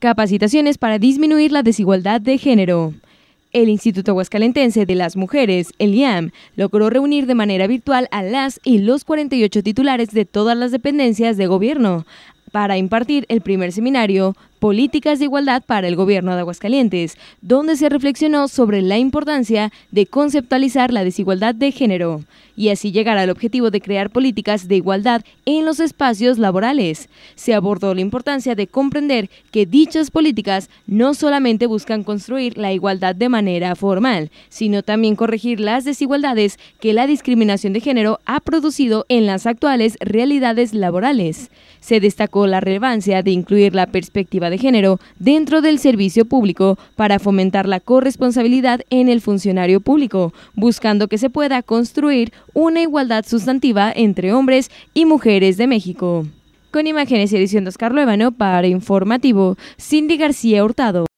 Capacitaciones para disminuir la desigualdad de género. El Instituto Huascalentense de las Mujeres, el IAM, logró reunir de manera virtual a las y los 48 titulares de todas las dependencias de gobierno, para impartir el primer seminario Políticas de Igualdad para el Gobierno de Aguascalientes, donde se reflexionó sobre la importancia de conceptualizar la desigualdad de género y así llegar al objetivo de crear políticas de igualdad en los espacios laborales. Se abordó la importancia de comprender que dichas políticas no solamente buscan construir la igualdad de manera formal, sino también corregir las desigualdades que la discriminación de género ha producido en las actuales realidades laborales. Se destacó la relevancia de incluir la perspectiva de género dentro del servicio público para fomentar la corresponsabilidad en el funcionario público, buscando que se pueda construir una igualdad sustantiva entre hombres y mujeres de México. Con imágenes y edición de Oscar para Informativo, Cindy García Hurtado.